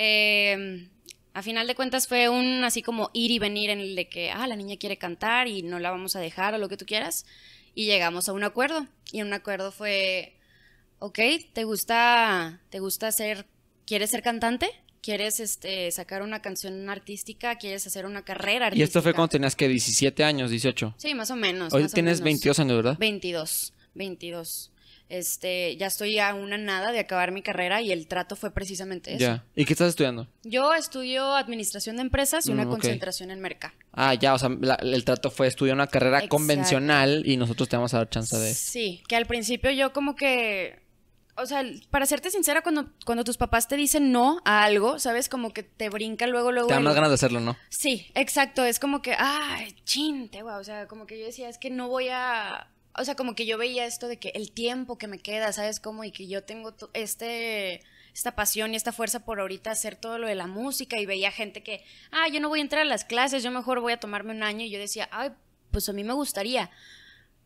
Eh, a final de cuentas fue un así como ir y venir en el de que, ah, la niña quiere cantar y no la vamos a dejar o lo que tú quieras. Y llegamos a un acuerdo. Y un acuerdo fue, ok, ¿te gusta, te gusta ser, quieres ser cantante? ¿Quieres este, sacar una canción artística? ¿Quieres hacer una carrera artística? Y esto fue cuando tenías que 17 años, 18. Sí, más o menos. Hoy tienes o 22 años, ¿verdad? 22, 22. Este, ya estoy a una nada de acabar mi carrera y el trato fue precisamente eso. Ya. ¿Y qué estás estudiando? Yo estudio administración de empresas y una mm, concentración en merca Ah, ya, o sea, el trato fue estudiar una carrera convencional y nosotros te vamos a dar chance de. Sí, que al principio yo como que o sea, para serte sincera, cuando, cuando tus papás te dicen no a algo, ¿sabes? Como que te brinca luego, luego. Te dan más ganas de hacerlo, ¿no? Sí, exacto. Es como que, ay, chinte, te o sea, como que yo decía, es que no voy a o sea, como que yo veía esto de que el tiempo que me queda, ¿sabes cómo? Y que yo tengo este esta pasión y esta fuerza por ahorita hacer todo lo de la música y veía gente que, ah, yo no voy a entrar a las clases, yo mejor voy a tomarme un año y yo decía, ay, pues a mí me gustaría.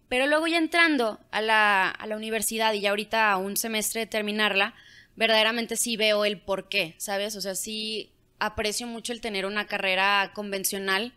Pero luego ya entrando a la, a la universidad y ya ahorita a un semestre de terminarla, verdaderamente sí veo el por qué, ¿sabes? O sea, sí aprecio mucho el tener una carrera convencional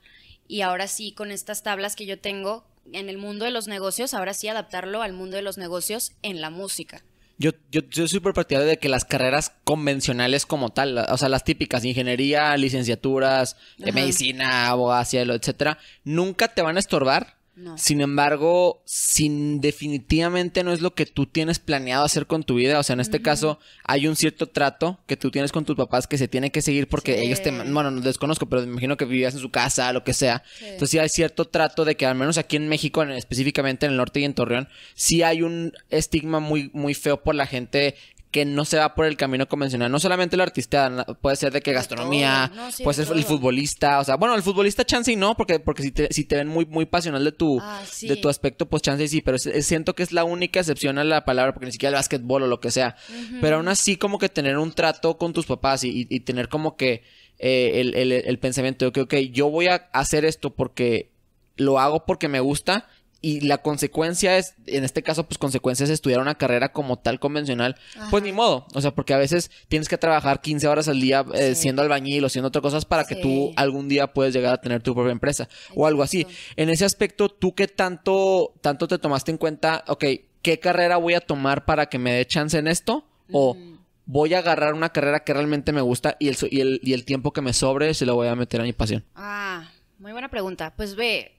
y ahora sí con estas tablas que yo tengo, en el mundo de los negocios, ahora sí adaptarlo al mundo de los negocios en la música. Yo, yo, soy súper partidario de que las carreras convencionales como tal, o sea, las típicas, ingeniería, licenciaturas, de medicina, abogacía, etcétera, nunca te van a estorbar sin embargo, sin definitivamente no es lo que tú tienes planeado hacer con tu vida. O sea, en este caso hay un cierto trato que tú tienes con tus papás que se tiene que seguir porque ellos te, bueno, no desconozco, pero me imagino que vivías en su casa, lo que sea. Entonces sí hay cierto trato de que al menos aquí en México, en, específicamente en el norte y en Torreón, sí hay un estigma muy, muy feo por la gente que no se va por el camino convencional. No solamente el artista, puede ser de que gastronomía, puede ser el futbolista, o sea, bueno, el futbolista chance y no, porque, porque si, te, si te ven muy, muy pasional de tu, ah, de tu aspecto, pues chance y sí, pero siento que es la única excepción a la palabra, porque ni siquiera el básquetbol o lo que sea. Pero aún así, como que tener un trato con tus papás y, tener como que eh, el, el, pensamiento de que, ok, yo voy a hacer esto porque lo hago porque me gusta y la consecuencia es, en este caso, pues consecuencia es estudiar una carrera como tal convencional, pues ni modo, o sea, porque a veces tienes que trabajar 15 horas al día eh, siendo albañil o siendo otras cosas para que tú algún día puedas llegar a tener tu propia empresa o algo así. En ese aspecto, ¿tú qué tanto, tanto te tomaste en cuenta, ok, qué carrera voy a tomar para que me dé chance en esto? O... voy a agarrar una carrera que realmente me gusta y el, y el, y el tiempo que me sobre se lo voy a meter a mi pasión? Ah, muy buena pregunta. Pues ve,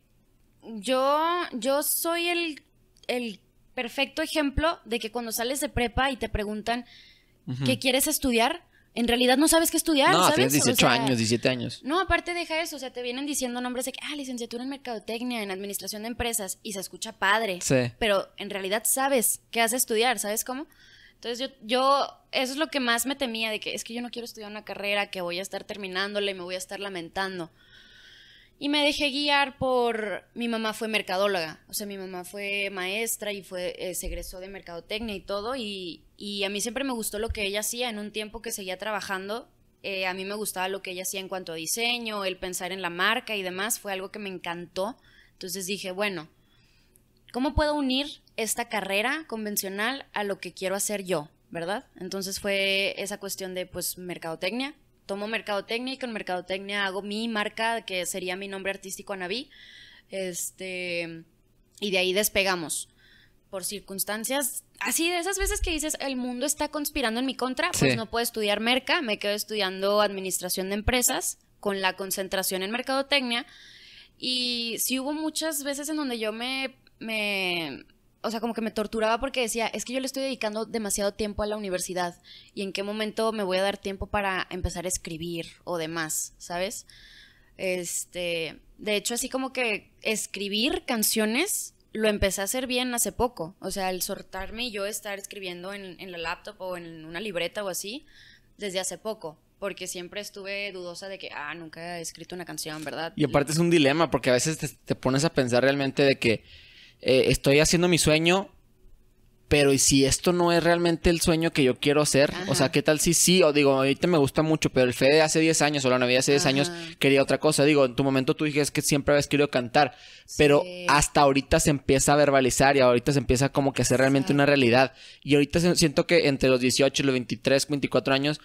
yo, yo soy el, perfecto ejemplo de que cuando sales de prepa y te preguntan qué quieres estudiar, en realidad no sabes qué estudiar. No, tienes 18 años, 17 años. No, aparte deja eso, o sea, te vienen diciendo nombres de que, ah, licenciatura en mercadotecnia, en administración de empresas, y se escucha padre. Sí. Pero en realidad sabes qué hace estudiar, ¿sabes cómo? Entonces yo, yo, eso es lo que más me temía, de que es que yo no quiero estudiar una carrera que voy a estar terminándola y me voy a estar lamentando. Y me dejé guiar por, mi mamá fue mercadóloga, o sea, mi mamá fue maestra y fue, eh, se egresó de mercadotecnia y todo, y, a mí siempre me gustó lo que ella hacía, en un tiempo que seguía trabajando, eh, a mí me gustaba lo que ella hacía en cuanto a diseño, el pensar en la marca y demás, fue algo que me encantó, entonces dije, bueno, ¿cómo puedo unir esta carrera convencional a lo que quiero hacer yo? ¿Verdad? Entonces fue esa cuestión de pues mercadotecnia, tomo mercadotecnia y con mercadotecnia hago mi marca, que sería mi nombre artístico Anabí. Este, y de ahí despegamos. Por circunstancias, así de esas veces que dices, el mundo está conspirando en mi contra, pues no puedo estudiar merca, me quedo estudiando administración de empresas con la concentración en mercadotecnia. Y sí hubo muchas veces en donde yo me o sea, como que me torturaba porque decía, es que yo le estoy dedicando demasiado tiempo a la universidad y en qué momento me voy a dar tiempo para empezar a escribir o demás, ¿sabes? Este, de hecho, así como que escribir canciones lo empecé a hacer bien hace poco, o sea, el sortarme y yo estar escribiendo en, la laptop o en una libreta o así, desde hace poco porque siempre estuve dudosa de que, ah, nunca he escrito una canción, ¿verdad? Y aparte es un dilema, porque a veces te, pones a pensar realmente de que eh, estoy haciendo mi sueño, pero ¿y si esto no es realmente el sueño que yo quiero hacer? O sea, ¿qué tal si sí? O digo, ahorita me gusta mucho, pero el Fede hace 10 años o la Navidad hace 10 años quería otra cosa. Digo, en tu momento tú dijiste que siempre habías querido cantar, pero hasta ahorita se empieza a verbalizar y ahorita se empieza como que a ser realmente una realidad. Y ahorita siento que entre los 18 los 23, 24 años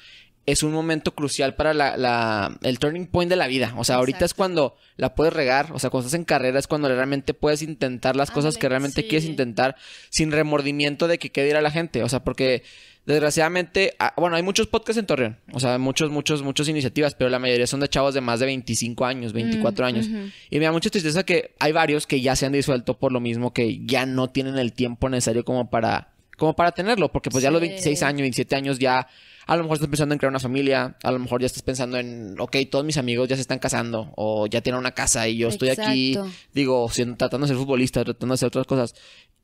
es un momento crucial para la, el turning point de la vida. O sea, ahorita es cuando la puedes regar. O sea, cuando estás en carrera es cuando realmente puedes intentar las cosas que realmente quieres intentar sin remordimiento de que quede ir a la gente. O sea, porque desgraciadamente, ah, bueno, hay muchos podcasts en Torreón. O sea, muchos, muchos, muchas iniciativas, pero la mayoría son de chavos de más de 25 años, 24 mm, años. Y me da mucha tristeza que hay varios que ya se han disuelto por lo mismo que ya no tienen el tiempo necesario como para, como para tenerlo. Porque pues ya los 26 años, 27 años ya a lo mejor estás pensando en crear una familia, a lo mejor ya estás pensando en, ok, todos mis amigos ya se están casando o ya tienen una casa y yo estoy aquí, digo, siendo, tratando de ser futbolista, tratando de hacer otras cosas.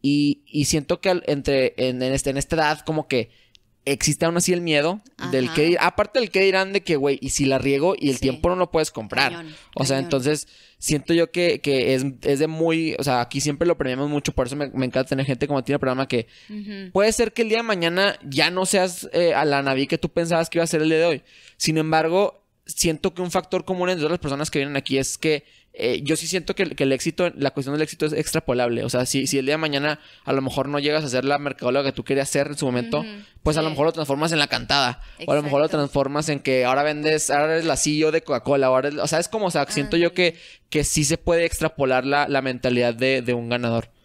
Y, siento que entre, este, en esta edad como que existe aún así el miedo del que aparte del que dirán de que güey y si la riego y el tiempo no lo puedes comprar o sea entonces siento yo que, es, de muy o sea aquí siempre lo premiamos mucho por eso me, encanta tener gente como tiene programa que puede ser que el día de mañana ya no seas eh, a la naví que tú pensabas que iba a ser el día de hoy sin embargo siento que un factor común entre las personas que vienen aquí es que eh, yo sí siento que, el éxito, la cuestión del éxito es extrapolable. O sea, si, si el día de mañana a lo mejor no llegas a ser la mercadóloga que tú querías ser en su momento, pues a lo mejor lo transformas en la cantada. O a lo mejor lo transformas en que ahora vendes, ahora eres la CEO de Coca-Cola. o sea, es como, o sea, siento yo que, que sí se puede extrapolar la, la mentalidad de un ganador.